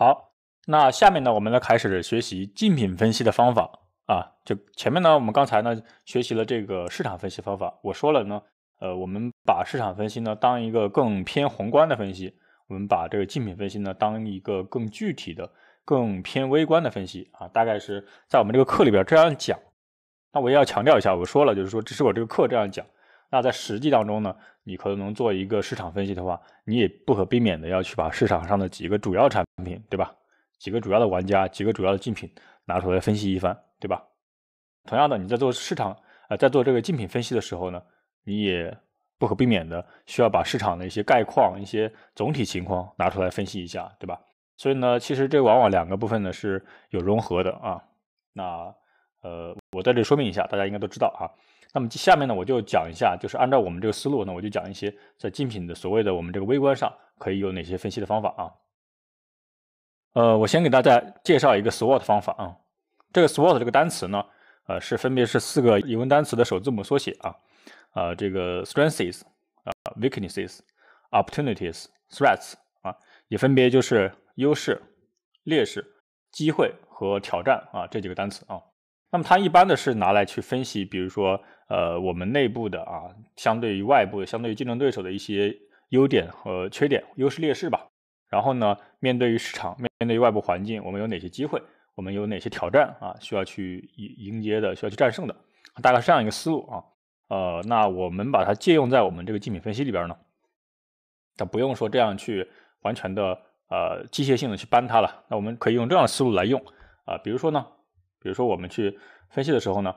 好，那下面呢，我们来开始学习竞品分析的方法啊。就前面呢，我们刚才呢学习了这个市场分析方法，我说了呢，呃，我们把市场分析呢当一个更偏宏观的分析，我们把这个竞品分析呢当一个更具体的、更偏微观的分析啊。大概是在我们这个课里边这样讲。那我也要强调一下，我说了，就是说，这是我这个课这样讲。那在实际当中呢，你可能能做一个市场分析的话，你也不可避免的要去把市场上的几个主要产品，对吧？几个主要的玩家，几个主要的竞品拿出来分析一番，对吧？同样的，你在做市场，呃，在做这个竞品分析的时候呢，你也不可避免的需要把市场的一些概况、一些总体情况拿出来分析一下，对吧？所以呢，其实这往往两个部分呢是有融合的啊。那呃，我在这里说明一下，大家应该都知道哈。那么下面呢，我就讲一下，就是按照我们这个思路，呢，我就讲一些在竞品的所谓的我们这个微观上可以有哪些分析的方法啊。呃，我先给大家介绍一个 SWOT 方法啊。这个 SWOT 这个单词呢，呃，是分别是四个英文单词的首字母缩写啊。啊，这个 strengths 啊，weaknesses，opportunities，threats 啊，也分别就是优势、劣势、机会和挑战啊这几个单词啊。那么它一般的是拿来去分析，比如说，呃，我们内部的啊，相对于外部，相对于竞争对手的一些优点和缺点、优势劣势吧。然后呢，面对于市场，面对于外部环境，我们有哪些机会，我们有哪些挑战啊？需要去迎迎接的，需要去战胜的，大概是这样一个思路啊。呃，那我们把它借用在我们这个竞品分析里边呢，但不用说这样去完全的呃机械性的去搬它了。那我们可以用这样的思路来用啊，比如说呢。比如说我们去分析的时候呢，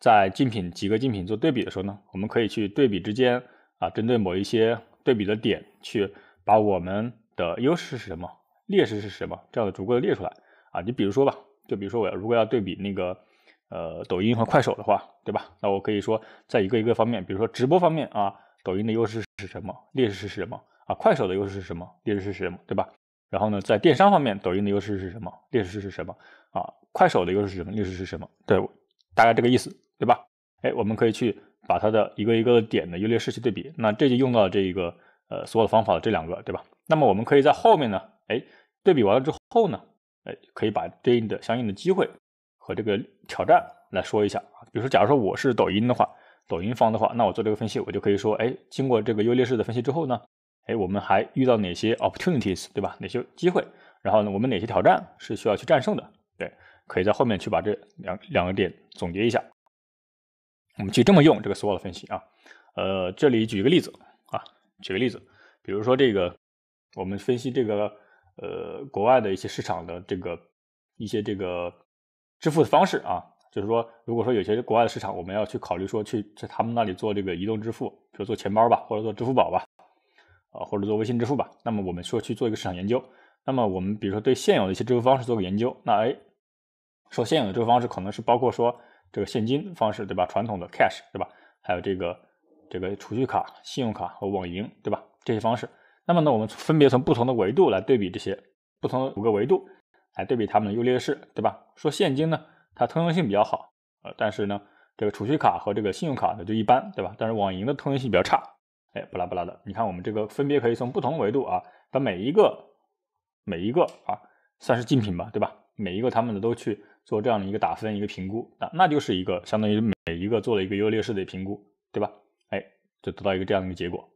在竞品几个竞品做对比的时候呢，我们可以去对比之间啊，针对某一些对比的点去把我们的优势是什么、劣势是什么，这样的逐个的列出来啊。你比如说吧，就比如说我要如果要对比那个呃抖音和快手的话，对吧？那我可以说在一个一个方面，比如说直播方面啊，抖音的优势是什么？劣势是什么？啊，快手的优势是什么？劣势是什么？对吧？然后呢，在电商方面，抖音的优势是什么？劣势是什么？啊？快手的优势是什么？劣势是什么？对，大概这个意思，对吧？哎，我们可以去把它的一个一个点的优劣势去对比。那这就用到这个呃，所有的方法的这两个，对吧？那么我们可以在后面呢，哎，对比完了之后呢，哎，可以把对应的相应的机会和这个挑战来说一下啊。比如说，假如说我是抖音的话，抖音方的话，那我做这个分析，我就可以说，哎，经过这个优劣势的分析之后呢，哎，我们还遇到哪些 opportunities，对吧？哪些机会？然后呢，我们哪些挑战是需要去战胜的？对。可以在后面去把这两两个点总结一下。我们去这么用这个 SWOT 分析啊，呃，这里举一个例子啊，举个例子，比如说这个我们分析这个呃国外的一些市场的这个一些这个支付的方式啊，就是说如果说有些国外的市场我们要去考虑说去在他们那里做这个移动支付，比如做钱包吧，或者做支付宝吧，啊，或者做微信支付吧，那么我们说去做一个市场研究，那么我们比如说对现有的一些支付方式做个研究，那哎。说现有的这个方式可能是包括说这个现金方式对吧？传统的 cash 对吧？还有这个这个储蓄卡、信用卡和网银对吧？这些方式。那么呢，我们分别从不同的维度来对比这些不同的五个维度，来对比它们的优劣势对吧？说现金呢，它通用性比较好，呃，但是呢，这个储蓄卡和这个信用卡呢就一般对吧？但是网银的通用性比较差，哎，不拉不拉的。你看我们这个分别可以从不同维度啊，把每一个每一个啊，算是竞品吧对吧？每一个它们的都去。做这样的一个打分、一个评估啊，那就是一个相当于每一个做了一个优劣势的评估，对吧？哎，就得到一个这样的一个结果，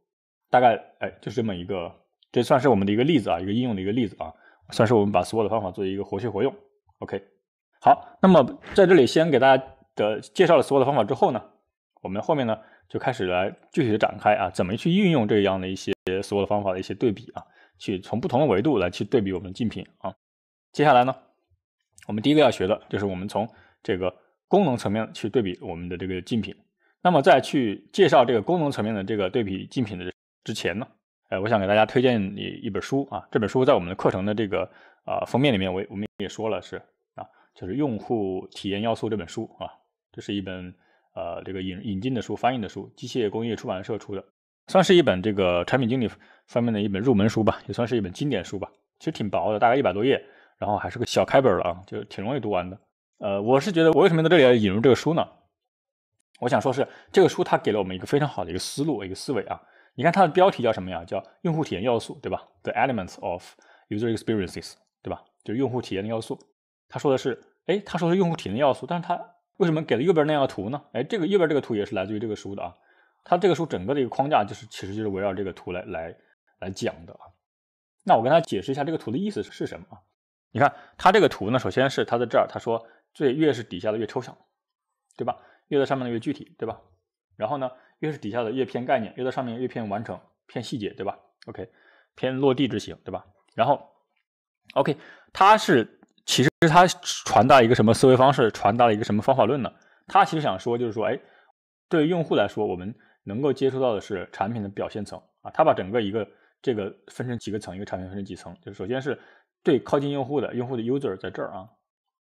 大概哎就是这么一个，这算是我们的一个例子啊，一个应用的一个例子啊，算是我们把 s 有 o 的方法做一个活学活用。OK，好，那么在这里先给大家的介绍了 s 有 o 的方法之后呢，我们后面呢就开始来具体的展开啊，怎么去运用这样的一些 s 有 o 的方法的一些对比啊，去从不同的维度来去对比我们竞品啊，接下来呢？我们第一个要学的就是我们从这个功能层面去对比我们的这个竞品。那么，在去介绍这个功能层面的这个对比竞品的之前呢，呃，我想给大家推荐一一本书啊。这本书在我们的课程的这个呃封面里面，我我们也说了是啊，就是用户体验要素这本书啊。这是一本呃这个引引进的书，翻译的书，机械工业出版社出的，算是一本这个产品经理方面的一本入门书吧，也算是一本经典书吧。其实挺薄的，大概一百多页。然后还是个小开本了啊，就挺容易读完的。呃，我是觉得，我为什么在这里要引入这个书呢？我想说是这个书它给了我们一个非常好的一个思路，一个思维啊。你看它的标题叫什么呀？叫“用户体验要素”，对吧？The elements of user experiences，对吧？就是用户体验的要素。他说的是，哎，他说是用户体验的要素，但是他为什么给了右边那的图呢？哎，这个右边这个图也是来自于这个书的啊。他这个书整个的一个框架就是，其实就是围绕这个图来来来讲的啊。那我跟他解释一下这个图的意思是什么啊？你看他这个图呢，首先是他在这儿，他说最越是底下的越抽象，对吧？越在上面的越具体，对吧？然后呢，越是底下的越偏概念，越在上面越偏完成、偏细节，对吧？OK，偏落地执行，对吧？然后，OK，它是其实是他传达一个什么思维方式，传达了一个什么方法论呢？他其实想说就是说，哎，对用户来说，我们能够接触到的是产品的表现层啊。他把整个一个这个分成几个层，一个产品分成几层，就是首先是。最靠近用户的用户的 user 在这儿啊，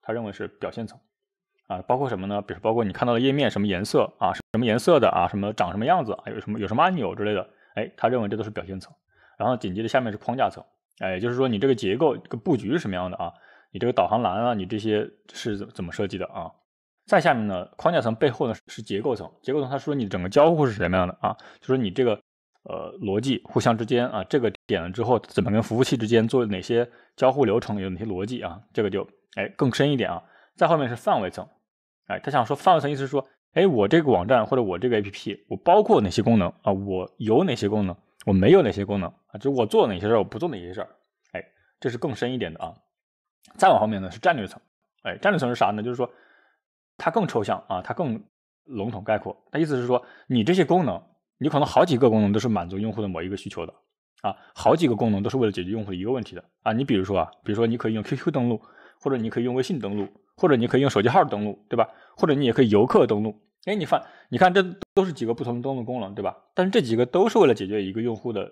他认为是表现层啊，包括什么呢？比如包括你看到的页面什么颜色啊，什么颜色的啊，什么长什么样子，有什么有什么按钮之类的，哎，他认为这都是表现层。然后紧接着下面是框架层，哎，也就是说你这个结构这个布局是什么样的啊？你这个导航栏啊，你这些是怎怎么设计的啊？再下面呢，框架层背后呢是结构层，结构层他说你整个交互是什么样的啊？就说你这个。呃，逻辑互相之间啊，这个点了之后，怎么跟服务器之间做哪些交互流程，有哪些逻辑啊？这个就哎更深一点啊。再后面是范围层，哎，他想说范围层意思是说，哎，我这个网站或者我这个 APP，我包括哪些功能啊？我有哪些功能？我没有哪些功能啊？就我做哪些事儿，我不做哪些事儿？哎，这是更深一点的啊。再往后面呢是战略层，哎，战略层是啥呢？就是说它更抽象啊，它更笼统概括。它意思是说你这些功能。你可能好几个功能都是满足用户的某一个需求的，啊，好几个功能都是为了解决用户的一个问题的，啊，你比如说啊，比如说你可以用 QQ 登录，或者你可以用微信登录，或者你可以用手机号登录，对吧？或者你也可以游客登录。哎，你发，你看这都是几个不同的登录功能，对吧？但是这几个都是为了解决一个用户的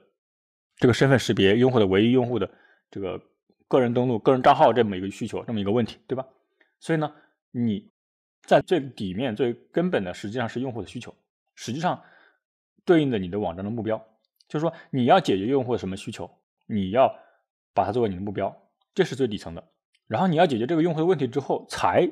这个身份识别，用户的唯一用户的这个个人登录、个人账号这么一个需求、这么一个问题，对吧？所以呢，你在最底面最根本的实际上是用户的需求，实际上。对应的你的网站的目标，就是说你要解决用户的什么需求，你要把它作为你的目标，这是最底层的。然后你要解决这个用户的问题之后，才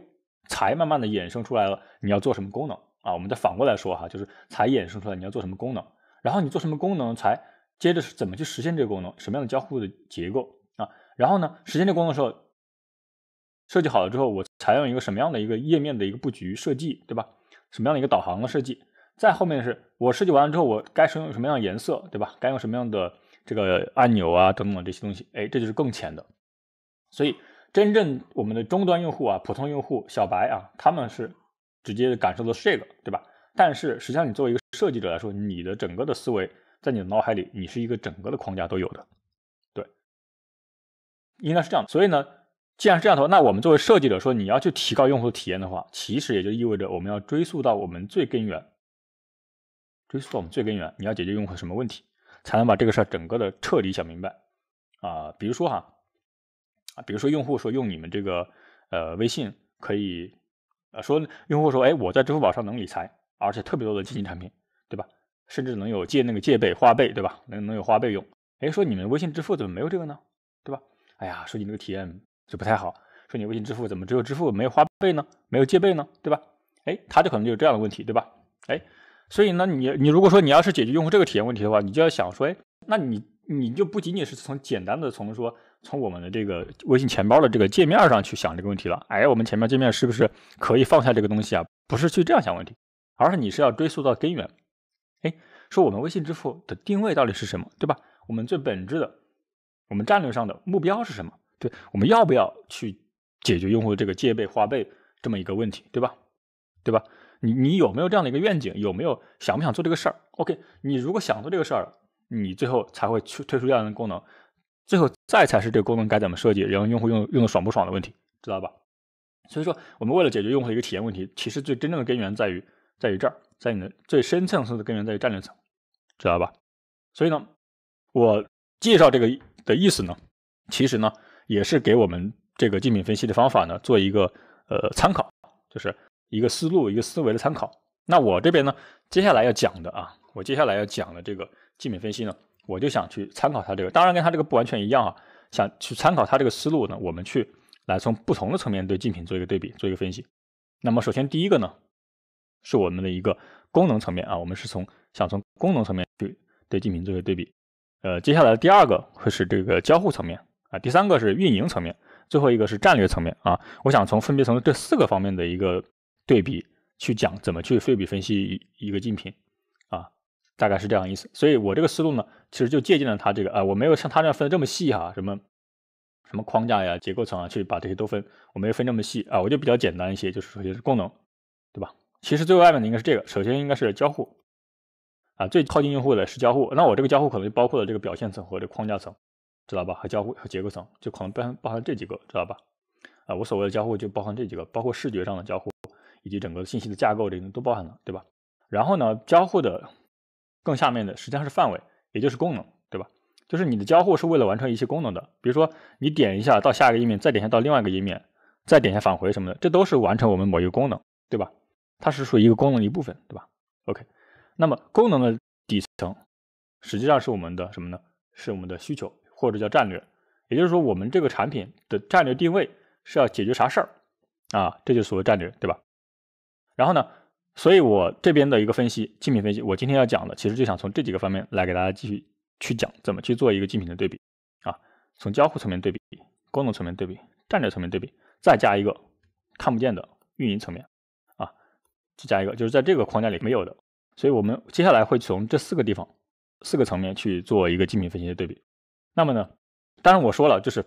才慢慢的衍生出来了你要做什么功能啊？我们再反过来说哈，就是才衍生出来你要做什么功能，然后你做什么功能才接着怎么去实现这个功能，什么样的交互的结构啊？然后呢，实现这个功能的时候，设计好了之后，我采用一个什么样的一个页面的一个布局设计，对吧？什么样的一个导航的设计？再后面是我设计完了之后，我该使用什么样的颜色，对吧？该用什么样的这个按钮啊，等等这些东西，哎，这就是更浅的。所以，真正我们的终端用户啊，普通用户、小白啊，他们是直接感受到这个，对吧？但是，实际上你作为一个设计者来说，你的整个的思维在你的脑海里，你是一个整个的框架都有的，对，应该是这样的。所以呢，既然是这样，话，那我们作为设计者说，你要去提高用户体验的话，其实也就意味着我们要追溯到我们最根源。追溯到我们最根源，你要解决用户什么问题，才能把这个事儿整个的彻底想明白啊？比如说哈啊，比如说用户说用你们这个呃微信可以，呃说用户说哎我在支付宝上能理财，而且特别多的基金产品，对吧？甚至能有借那个借呗、花呗，对吧？能能有花呗用，哎说你们微信支付怎么没有这个呢？对吧？哎呀，说你那个体验就不太好，说你微信支付怎么只有支付没有花呗呢？没有借呗呢？对吧？哎，他就可能就有这样的问题，对吧？哎。所以呢，你你如果说你要是解决用户这个体验问题的话，你就要想说，哎，那你你就不仅仅是从简单的从说从我们的这个微信钱包的这个界面上去想这个问题了，哎，我们前面界面是不是可以放下这个东西啊？不是去这样想问题，而是你是要追溯到根源，哎，说我们微信支付的定位到底是什么，对吧？我们最本质的，我们战略上的目标是什么？对，我们要不要去解决用户这个借呗、花呗这么一个问题，对吧？对吧？你你有没有这样的一个愿景？有没有想不想做这个事儿？OK，你如果想做这个事儿，你最后才会去推出这样的功能。最后再才是这个功能该怎么设计，然后用户用用的爽不爽的问题，知道吧？所以说，我们为了解决用户的一个体验问题，其实最真正的根源在于在于这儿，在你的最深层次的根源在于战略层，知道吧？所以呢，我介绍这个的意思呢，其实呢，也是给我们这个竞品分析的方法呢，做一个呃参考，就是。一个思路、一个思维的参考。那我这边呢，接下来要讲的啊，我接下来要讲的这个竞品分析呢，我就想去参考他这个，当然跟他这个不完全一样啊，想去参考他这个思路呢，我们去来从不同的层面对竞品做一个对比、做一个分析。那么首先第一个呢，是我们的一个功能层面啊，我们是从想从功能层面去对竞品做一个对比。呃，接下来第二个会是这个交互层面啊，第三个是运营层面，最后一个是战略层面啊。我想从分别从这四个方面的一个。对比去讲怎么去对比分析一个竞品啊，大概是这样意思。所以我这个思路呢，其实就借鉴了他这个啊，我没有像他这样分的这么细哈，什么什么框架呀、结构层啊，去把这些都分，我没有分这么细啊，我就比较简单一些，就是说是功能，对吧？其实最外面的应该是这个，首先应该是交互啊，最靠近用户的是交互。那我这个交互可能就包括了这个表现层和这框架层，知道吧？和交互和结构层，就可能包包含这几个，知道吧？啊，我所谓的交互就包含这几个，包括视觉上的交互。以及整个信息的架构这些都包含了，对吧？然后呢，交互的更下面的实际上是范围，也就是功能，对吧？就是你的交互是为了完成一些功能的，比如说你点一下到下一个页面，再点一下到另外一个页面，再点一下返回什么的，这都是完成我们某一个功能，对吧？它是属于一个功能一部分，对吧？OK，那么功能的底层实际上是我们的什么呢？是我们的需求或者叫战略，也就是说我们这个产品的战略定位是要解决啥事儿啊？这就是所谓战略，对吧？然后呢，所以我这边的一个分析，竞品分析，我今天要讲的，其实就想从这几个方面来给大家继续去讲，怎么去做一个竞品的对比啊，从交互层面对比，功能层面对比，战略层面对比，再加一个看不见的运营层面啊，就加一个，就是在这个框架里没有的，所以我们接下来会从这四个地方，四个层面去做一个竞品分析的对比。那么呢，当然我说了，就是。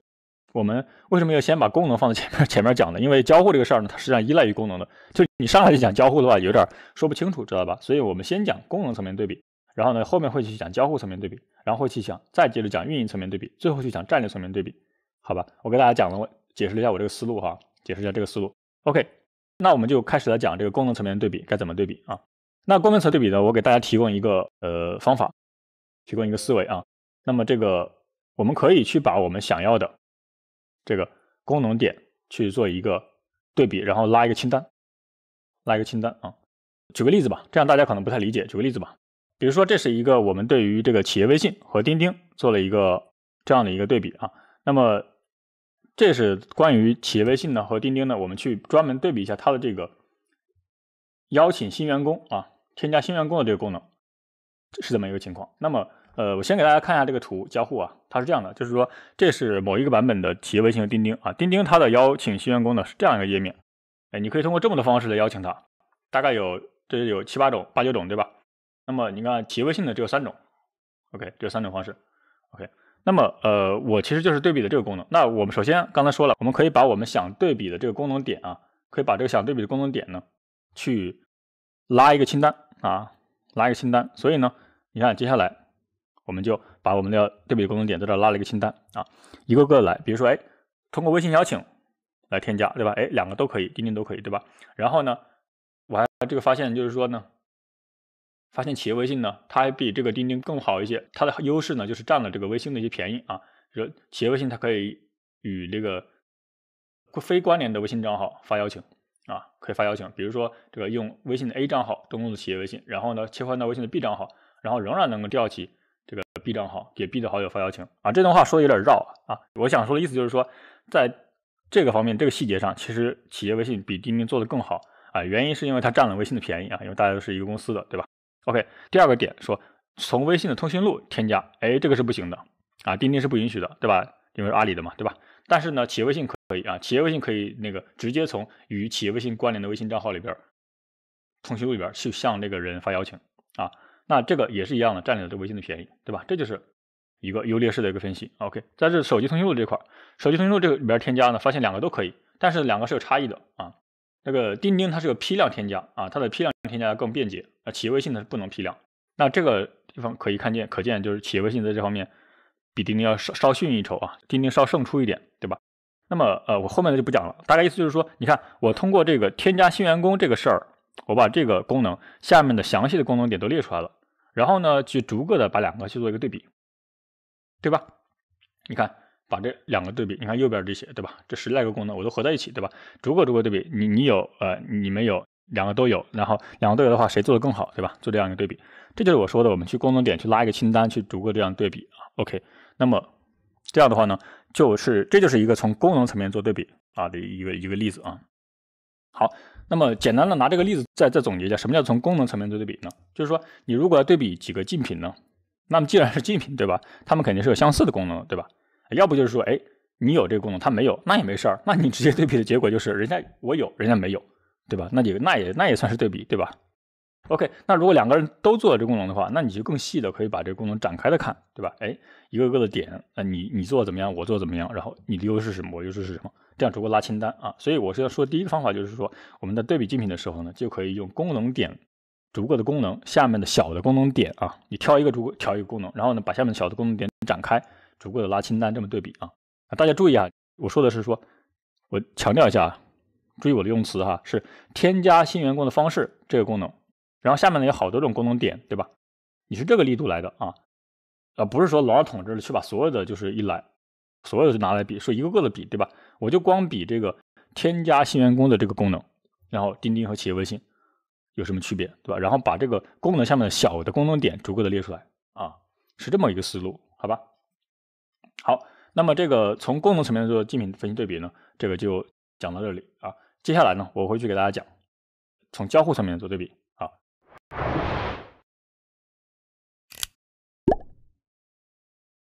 我们为什么要先把功能放在前面？前面讲呢？因为交互这个事儿呢，它实际上依赖于功能的。就你上来就讲交互的话，有点说不清楚，知道吧？所以我们先讲功能层面对比，然后呢，后面会去讲交互层面对比，然后去讲，再接着讲运营层面对比，最后去讲战略层面对比，好吧？我给大家讲了，我解释了一下我这个思路哈，解释一下这个思路。OK，那我们就开始来讲这个功能层面对比，该怎么对比啊？那功能层对比呢，我给大家提供一个呃方法，提供一个思维啊。那么这个我们可以去把我们想要的。这个功能点去做一个对比，然后拉一个清单，拉一个清单啊。举个例子吧，这样大家可能不太理解，举个例子吧。比如说，这是一个我们对于这个企业微信和钉钉做了一个这样的一个对比啊。那么，这是关于企业微信呢和钉钉呢，我们去专门对比一下它的这个邀请新员工啊，添加新员工的这个功能是怎么一个情况。那么，呃，我先给大家看一下这个图交互啊，它是这样的，就是说这是某一个版本的企业微信和钉钉啊，钉钉它的邀请新员工呢是这样一个页面，哎，你可以通过这么多方式来邀请他，大概有这有七八种、八九种对吧？那么你看企业微信的只有三种，OK，只有三种方式，OK，那么呃，我其实就是对比的这个功能。那我们首先刚才说了，我们可以把我们想对比的这个功能点啊，可以把这个想对比的功能点呢去拉一个清单啊，拉一个清单。所以呢，你看接下来。我们就把我们的对比功能点在这拉了一个清单啊，一个个来。比如说，哎，通过微信邀请来添加，对吧？哎，两个都可以，钉钉都可以，对吧？然后呢，我还这个发现就是说呢，发现企业微信呢，它还比这个钉钉更好一些。它的优势呢，就是占了这个微信的一些便宜啊。就企业微信它可以与这个非关联的微信账号发邀请啊，可以发邀请。比如说，这个用微信的 A 账号登录的企业微信，然后呢，切换到微信的 B 账号，然后仍然能够调起。这个 B 账号给 B 的好友发邀请啊，这段话说的有点绕啊。我想说的意思就是说，在这个方面，这个细节上，其实企业微信比钉钉做的更好啊。原因是因为它占了微信的便宜啊，因为大家都是一个公司的，对吧？OK，第二个点说，从微信的通讯录添加，哎，这个是不行的啊，钉钉是不允许的，对吧？因为是阿里的嘛，对吧？但是呢，企业微信可以啊，企业微信可以那个直接从与企业微信关联的微信账号里边通讯录里边去向那个人发邀请啊。那这个也是一样的，占领了这微信的便宜，对吧？这就是一个优劣势的一个分析。OK，在这手机通讯录这块，手机通讯录这个里边添加呢，发现两个都可以，但是两个是有差异的啊。那个钉钉它是有批量添加啊，它的批量添加更便捷啊。企业微信呢是不能批量，那这个地方可以看见，可见就是企业微信在这方面比钉钉要稍稍逊一筹啊，钉钉稍胜出一点，对吧？那么呃，我后面的就不讲了，大概意思就是说，你看我通过这个添加新员工这个事儿。我把这个功能下面的详细的功能点都列出来了，然后呢，去逐个的把两个去做一个对比，对吧？你看，把这两个对比，你看右边这些，对吧？这十来个功能我都合在一起，对吧？逐个逐个对比，你你有，呃，你没有，两个都有，然后两个都有的话，谁做的更好，对吧？做这样一个对比，这就是我说的，我们去功能点去拉一个清单，去逐个这样对比啊。OK，那么这样的话呢，就是这就是一个从功能层面做对比啊的一个一个例子啊。好，那么简单的拿这个例子再再总结一下，什么叫从功能层面做对比呢？就是说，你如果要对比几个竞品呢，那么既然是竞品，对吧？他们肯定是有相似的功能，对吧？要不就是说，哎，你有这个功能，他没有，那也没事儿，那你直接对比的结果就是，人家我有人家没有，对吧？那也那也那也算是对比，对吧？OK，那如果两个人都做了这功能的话，那你就更细的可以把这个功能展开的看，对吧？哎，一个个的点，那你你做怎么样，我做怎么样，然后你的优势是什么，我优势是什么，这样逐个拉清单啊。所以我是要说第一个方法，就是说我们在对比竞品的时候呢，就可以用功能点，逐个的功能下面的小的功能点啊，你挑一个逐个挑一个功能，然后呢把下面的小的功能点展开，逐个的拉清单这么对比啊。大家注意啊，我说的是说，我强调一下，啊，注意我的用词哈，是添加新员工的方式这个功能。然后下面呢有好多种功能点，对吧？你是这个力度来的啊？呃，不是说老二统了，去把所有的就是一来，所有就拿来比，说一个个的比，对吧？我就光比这个添加新员工的这个功能，然后钉钉和企业微信有什么区别，对吧？然后把这个功能下面的小的功能点逐个的列出来啊，是这么一个思路，好吧？好，那么这个从功能层面做竞品分析对比呢，这个就讲到这里啊。接下来呢，我会去给大家讲从交互层面做对比。you